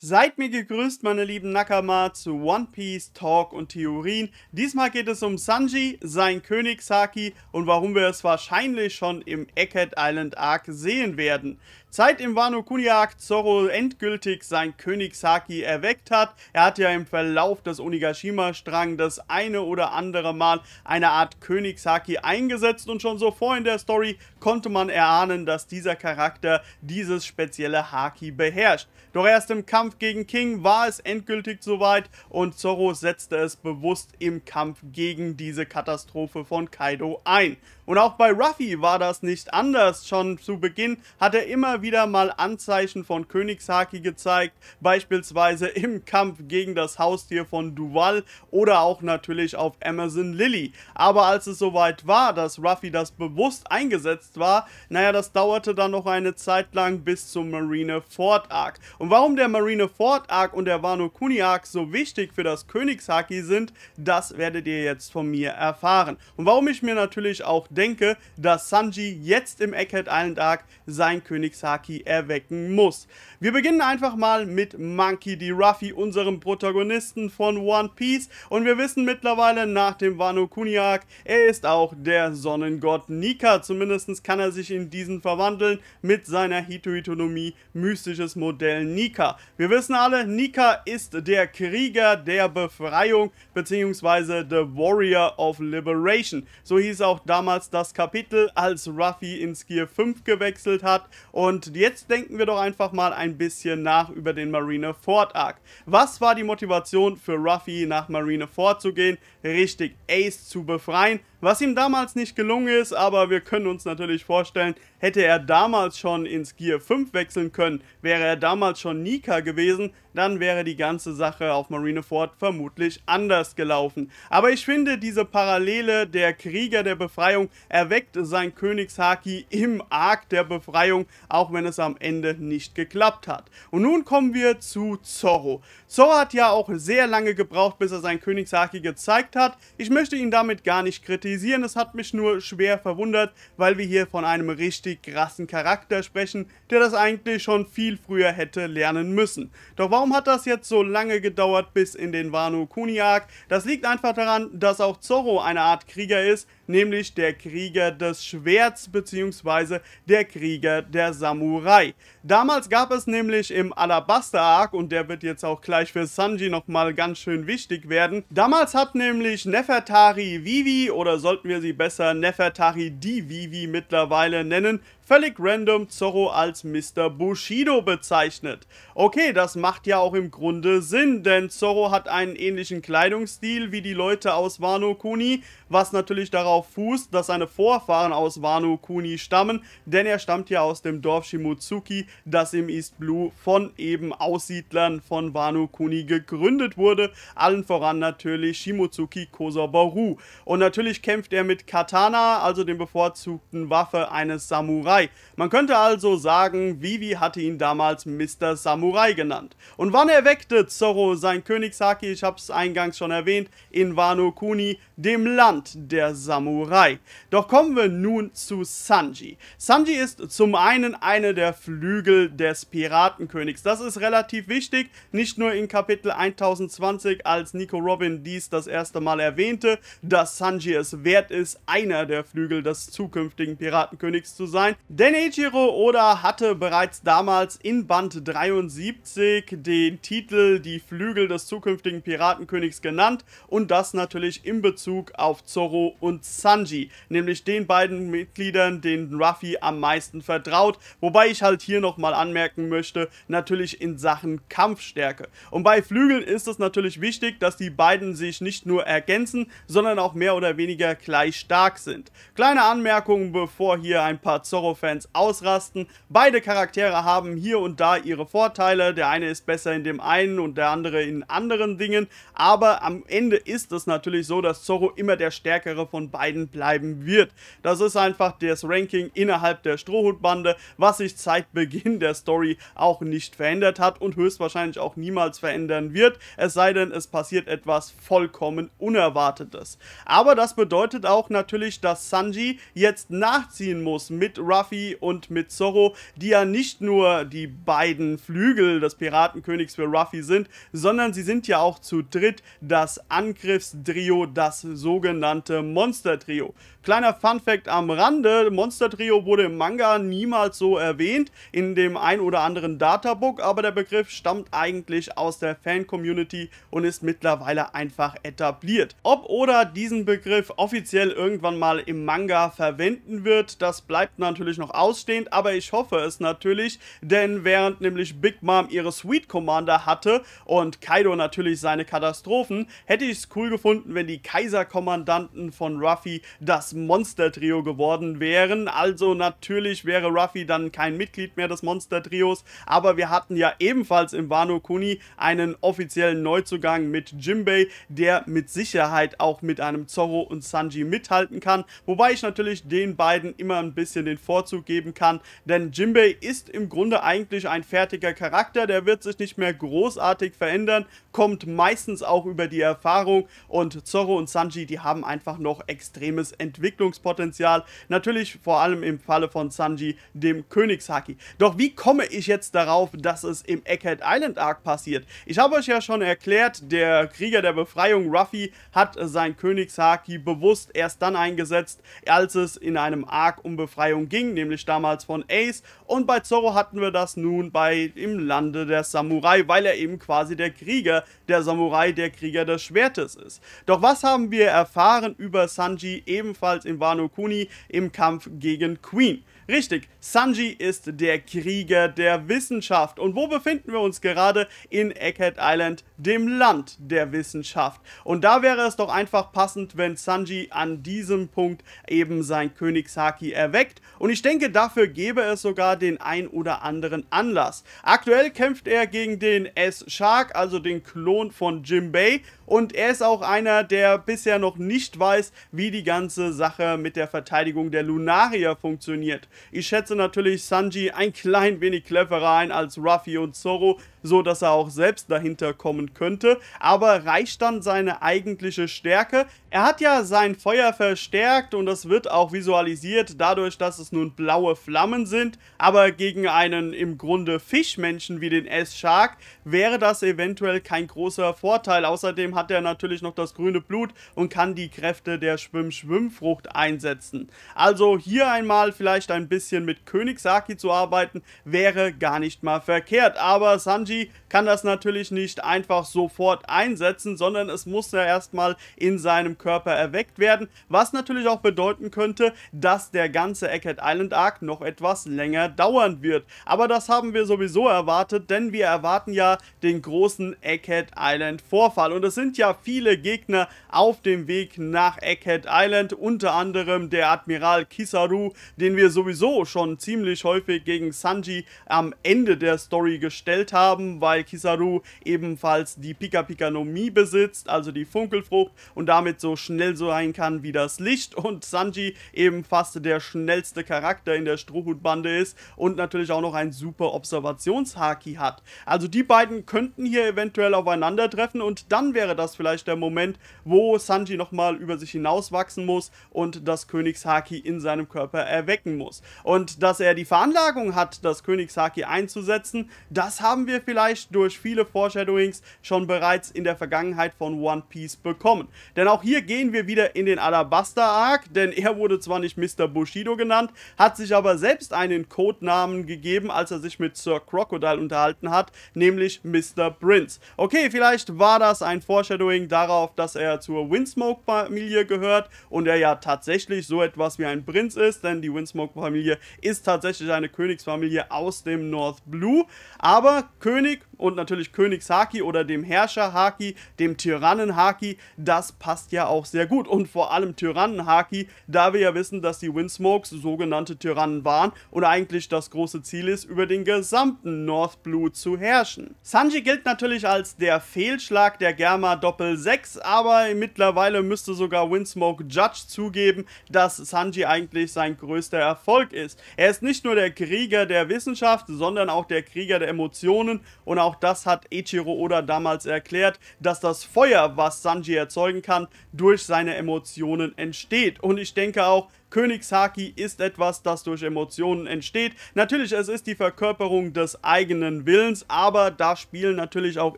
Seid mir gegrüßt, meine lieben Nakama, zu One Piece Talk und Theorien. Diesmal geht es um Sanji, sein König Saki und warum wir es wahrscheinlich schon im Eckhead Island Arc sehen werden. Zeit Seit Imwano Kuniak Zorro endgültig sein Königshaki erweckt hat, er hat ja im Verlauf des Onigashima-Strang das eine oder andere Mal eine Art Königshaki eingesetzt und schon so vor in der Story konnte man erahnen, dass dieser Charakter dieses spezielle Haki beherrscht. Doch erst im Kampf gegen King war es endgültig soweit und Zorro setzte es bewusst im Kampf gegen diese Katastrophe von Kaido ein. Und auch bei Ruffy war das nicht anders. Schon zu Beginn hat er immer wieder mal Anzeichen von Königshaki gezeigt, beispielsweise im Kampf gegen das Haustier von Duval oder auch natürlich auf Amazon Lily. Aber als es soweit war, dass Ruffy das bewusst eingesetzt war, naja, das dauerte dann noch eine Zeit lang bis zum Marine Ford Arc. Und warum der Marine Ford Arc und der Wano Kuni Arc so wichtig für das Königshaki sind, das werdet ihr jetzt von mir erfahren. Und warum ich mir natürlich auch denke, dass Sanji jetzt im Egghead Island Arc sein Königshaki Sasaki erwecken muss. Wir beginnen einfach mal mit Monkey D. Ruffy, unserem Protagonisten von One Piece. Und wir wissen mittlerweile nach dem Wano Kuniak, er ist auch der Sonnengott Nika. Zumindest kann er sich in diesen verwandeln mit seiner Hitoitonomie mystisches Modell Nika. Wir wissen alle, Nika ist der Krieger der Befreiung bzw. The Warrior of Liberation. So hieß auch damals das Kapitel, als Ruffy ins Gear 5 gewechselt hat und und jetzt denken wir doch einfach mal ein bisschen nach über den Marineford Arc. Was war die Motivation für Ruffy nach Marineford zu gehen, richtig Ace zu befreien? Was ihm damals nicht gelungen ist, aber wir können uns natürlich vorstellen, hätte er damals schon ins Gear 5 wechseln können, wäre er damals schon Nika gewesen, dann wäre die ganze Sache auf Marineford vermutlich anders gelaufen. Aber ich finde, diese Parallele der Krieger der Befreiung erweckt sein Königshaki im Arc der Befreiung auch auch wenn es am Ende nicht geklappt hat. Und nun kommen wir zu Zorro. Zorro hat ja auch sehr lange gebraucht, bis er sein Königshaki gezeigt hat. Ich möchte ihn damit gar nicht kritisieren, es hat mich nur schwer verwundert, weil wir hier von einem richtig krassen Charakter sprechen, der das eigentlich schon viel früher hätte lernen müssen. Doch warum hat das jetzt so lange gedauert bis in den Wano Kuni Arc? Das liegt einfach daran, dass auch Zorro eine Art Krieger ist, nämlich der Krieger des Schwerts bzw. der Krieger der Samurai. Damals gab es nämlich im Alabaster Arc, und der wird jetzt auch gleich für Sanji nochmal ganz schön wichtig werden, damals hat nämlich Nefertari Vivi, oder sollten wir sie besser Nefertari die Vivi mittlerweile nennen, völlig random Zorro als Mr. Bushido bezeichnet. Okay, das macht ja auch im Grunde Sinn, denn Zorro hat einen ähnlichen Kleidungsstil wie die Leute aus Wano Kuni, was natürlich darauf fußt, dass seine Vorfahren aus Wano Kuni stammen, denn er stammt ja aus dem Dorf Shimotsuki, das im East Blue von eben Aussiedlern von Wano Kuni gegründet wurde, allen voran natürlich Shimotsuki Kosoboru. Und natürlich kämpft er mit Katana, also dem bevorzugten Waffe eines Samurai Samurai. Man könnte also sagen, Vivi hatte ihn damals Mr. Samurai genannt. Und wann erweckte Zorro sein Königshaki, ich hab's eingangs schon erwähnt, in Wano Kuni, dem Land der Samurai. Doch kommen wir nun zu Sanji. Sanji ist zum einen einer der Flügel des Piratenkönigs. Das ist relativ wichtig, nicht nur in Kapitel 1020, als Nico Robin dies das erste Mal erwähnte, dass Sanji es wert ist, einer der Flügel des zukünftigen Piratenkönigs zu sein, Denichiro Oda hatte bereits damals in Band 73 den Titel Die Flügel des zukünftigen Piratenkönigs genannt und das natürlich in Bezug auf Zorro und Sanji, nämlich den beiden Mitgliedern, denen Ruffy am meisten vertraut, wobei ich halt hier nochmal anmerken möchte, natürlich in Sachen Kampfstärke. Und bei Flügeln ist es natürlich wichtig, dass die beiden sich nicht nur ergänzen, sondern auch mehr oder weniger gleich stark sind. Kleine Anmerkung, bevor hier ein paar Zorro Naruto-Fans ausrasten. Beide Charaktere haben hier und da ihre Vorteile. Der eine ist besser in dem einen und der andere in anderen Dingen. Aber am Ende ist es natürlich so, dass Zoro immer der stärkere von beiden bleiben wird. Das ist einfach das Ranking innerhalb der Strohhutbande, was sich seit Beginn der Story auch nicht verändert hat und höchstwahrscheinlich auch niemals verändern wird. Es sei denn, es passiert etwas vollkommen Unerwartetes. Aber das bedeutet auch natürlich, dass Sanji jetzt nachziehen muss mit Ruff Luffy und mit Zorro, die ja nicht nur die beiden Flügel des Piratenkönigs für Ruffy sind, sondern sie sind ja auch zu dritt das Angriffstrio, das sogenannte Monster-Trio. Kleiner Fun-Fact am Rande: Monster-Trio wurde im Manga niemals so erwähnt, in dem ein oder anderen Databook, aber der Begriff stammt eigentlich aus der Fan-Community und ist mittlerweile einfach etabliert. Ob oder diesen Begriff offiziell irgendwann mal im Manga verwenden wird, das bleibt natürlich natürlich noch ausstehend, aber ich hoffe es natürlich, denn während nämlich Big Mom ihre Sweet Commander hatte und Kaido natürlich seine Katastrophen, hätte ich es cool gefunden, wenn die Kaiserkommandanten von Ruffy das Monster-Trio geworden wären. Also natürlich wäre Ruffy dann kein Mitglied mehr des Monster-Trios, aber wir hatten ja ebenfalls im Wano Kuni einen offiziellen Neuzugang mit Jimbei, der mit Sicherheit auch mit einem Zorro und Sanji mithalten kann, wobei ich natürlich den beiden immer ein bisschen den Vorteil Vorzug geben kann, denn Jimbei ist im Grunde eigentlich ein fertiger Charakter, der wird sich nicht mehr großartig verändern, kommt meistens auch über die Erfahrung und Zorro und Sanji, die haben einfach noch extremes Entwicklungspotenzial, natürlich vor allem im Falle von Sanji, dem Königshaki. Doch wie komme ich jetzt darauf, dass es im Egghead Island Arc passiert? Ich habe euch ja schon erklärt, der Krieger der Befreiung, Ruffy, hat sein Königshaki bewusst erst dann eingesetzt, als es in einem Arc um Befreiung ging King, nämlich damals von Ace. Und bei Zorro hatten wir das nun bei im Lande der Samurai, weil er eben quasi der Krieger der Samurai, der Krieger des Schwertes ist. Doch was haben wir erfahren über Sanji ebenfalls in Wano Kuni im Kampf gegen Queen? Richtig, Sanji ist der Krieger der Wissenschaft. Und wo befinden wir uns gerade? In Egghead Island dem Land der Wissenschaft. Und da wäre es doch einfach passend, wenn Sanji an diesem Punkt eben sein König Saki erweckt. Und ich denke, dafür gäbe es sogar den ein oder anderen Anlass. Aktuell kämpft er gegen den S-Shark, also den Klon von Jim Jimbei. Und er ist auch einer, der bisher noch nicht weiß, wie die ganze Sache mit der Verteidigung der Lunaria funktioniert. Ich schätze natürlich Sanji ein klein wenig cleverer ein als Ruffy und Zoro, so dass er auch selbst dahinter kommen könnte, aber reicht dann seine eigentliche Stärke? Er hat ja sein Feuer verstärkt und das wird auch visualisiert dadurch, dass es nun blaue Flammen sind, aber gegen einen im Grunde Fischmenschen wie den S-Shark wäre das eventuell kein großer Vorteil. Außerdem hat er natürlich noch das grüne Blut und kann die Kräfte der Schwimm-Schwimmfrucht einsetzen. Also hier einmal vielleicht ein bisschen mit König Saki zu arbeiten, wäre gar nicht mal verkehrt. Aber Sanji kann das natürlich nicht einfach einfach sofort einsetzen, sondern es muss ja erstmal in seinem Körper erweckt werden, was natürlich auch bedeuten könnte, dass der ganze Eckhead Island Arc noch etwas länger dauern wird. Aber das haben wir sowieso erwartet, denn wir erwarten ja den großen Eckhead Island Vorfall und es sind ja viele Gegner auf dem Weg nach Eckhead Island, unter anderem der Admiral Kisaru, den wir sowieso schon ziemlich häufig gegen Sanji am Ende der Story gestellt haben, weil Kisaru ebenfalls ebenfalls die Pika Pika Pikanomie besitzt, also die Funkelfrucht und damit so schnell sein kann wie das Licht und Sanji eben fast der schnellste Charakter in der Strohhutbande ist und natürlich auch noch ein super Observationshaki hat. Also die beiden könnten hier eventuell aufeinandertreffen und dann wäre das vielleicht der Moment, wo Sanji nochmal über sich hinauswachsen muss und das Königshaki in seinem Körper erwecken muss. Und dass er die Veranlagung hat, das Königshaki einzusetzen, das haben wir vielleicht durch viele Foreshadowings schon bereits in der Vergangenheit von One Piece bekommen. Denn auch hier gehen wir wieder in den Alabaster Arc, denn er wurde zwar nicht Mr. Bushido genannt, hat sich aber selbst einen Codenamen gegeben, als er sich mit Sir Crocodile unterhalten hat, nämlich Mr. Prince. Okay, vielleicht war das ein Foreshadowing darauf, dass er zur windsmoke familie gehört und er ja tatsächlich so etwas wie ein Prinz ist, denn die windsmoke familie ist tatsächlich eine Königsfamilie aus dem North Blue. Aber König und natürlich Königshaki oder dem Herrscherhaki, dem Tyrannenhaki, das passt ja auch sehr gut. Und vor allem Tyrannenhaki, da wir ja wissen, dass die Windsmokes sogenannte Tyrannen waren und eigentlich das große Ziel ist, über den gesamten North Blue zu herrschen. Sanji gilt natürlich als der Fehlschlag der Germa Doppel 6, aber mittlerweile müsste sogar Windsmoke Judge zugeben, dass Sanji eigentlich sein größter Erfolg ist. Er ist nicht nur der Krieger der Wissenschaft, sondern auch der Krieger der Emotionen und auch auch das hat Ichiro Oda damals erklärt, dass das Feuer, was Sanji erzeugen kann, durch seine Emotionen entsteht. Und ich denke auch, Königshaki ist etwas, das durch Emotionen entsteht. Natürlich, es ist die Verkörperung des eigenen Willens, aber da spielen natürlich auch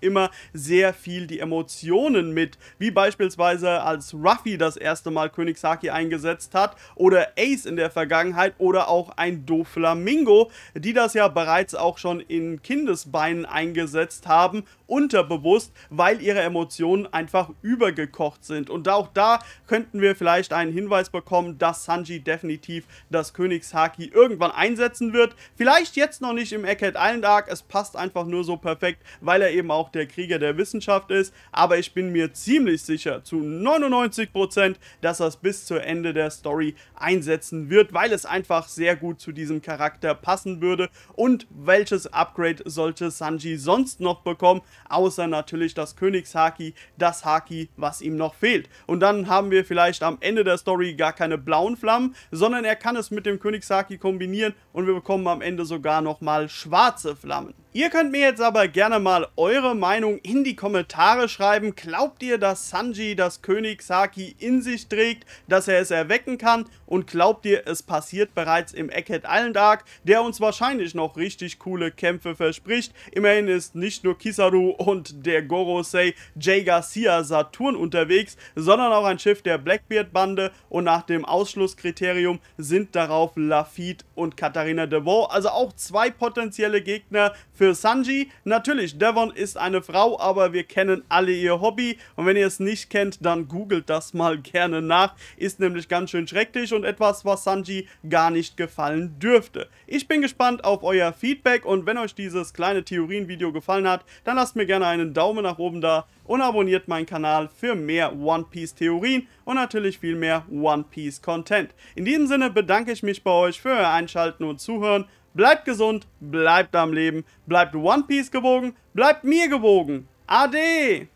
immer sehr viel die Emotionen mit, wie beispielsweise als Ruffy das erste Mal Königshaki eingesetzt hat oder Ace in der Vergangenheit oder auch ein Doflamingo, die das ja bereits auch schon in Kindesbeinen eingesetzt haben, unterbewusst, weil ihre Emotionen einfach übergekocht sind. Und auch da könnten wir vielleicht einen Hinweis bekommen, dass San Bungie definitiv das Königshaki irgendwann einsetzen wird. Vielleicht jetzt noch nicht im Eckhead Island Arc, es passt einfach nur so perfekt, weil er eben auch der Krieger der Wissenschaft ist, aber ich bin mir ziemlich sicher zu 99%, dass er es bis zu Ende der Story einsetzen wird, weil es einfach sehr gut zu diesem Charakter passen würde und welches Upgrade sollte Sanji sonst noch bekommen, außer natürlich das Königshaki, das Haki, was ihm noch fehlt. Und dann haben wir vielleicht am Ende der Story gar keine blauen Flaggen, Flammen, sondern er kann es mit dem Königsaki kombinieren und wir bekommen am Ende sogar nochmal schwarze Flammen. Ihr könnt mir jetzt aber gerne mal eure Meinung in die Kommentare schreiben. Glaubt ihr, dass Sanji das König Saki in sich trägt, dass er es erwecken kann? Und glaubt ihr, es passiert bereits im Egghead Island Arc, der uns wahrscheinlich noch richtig coole Kämpfe verspricht? Immerhin ist nicht nur Kisaru und der Gorosei J. Garcia Saturn unterwegs, sondern auch ein Schiff der Blackbeard-Bande und nach dem Ausschlusskriterium sind darauf Lafitte und Katharina Devon, also auch zwei potenzielle Gegner für für Sanji. Natürlich, Devon ist eine Frau, aber wir kennen alle ihr Hobby. Und wenn ihr es nicht kennt, dann googelt das mal gerne nach. Ist nämlich ganz schön schrecklich und etwas, was Sanji gar nicht gefallen dürfte. Ich bin gespannt auf euer Feedback und wenn euch dieses kleine Theorienvideo gefallen hat, dann lasst mir gerne einen Daumen nach oben da und abonniert meinen Kanal für mehr One Piece Theorien und natürlich viel mehr One Piece Content. In diesem Sinne bedanke ich mich bei euch für euer Einschalten und Zuhören Bleibt gesund, bleibt am Leben, bleibt One Piece gewogen, bleibt mir gewogen. Ade!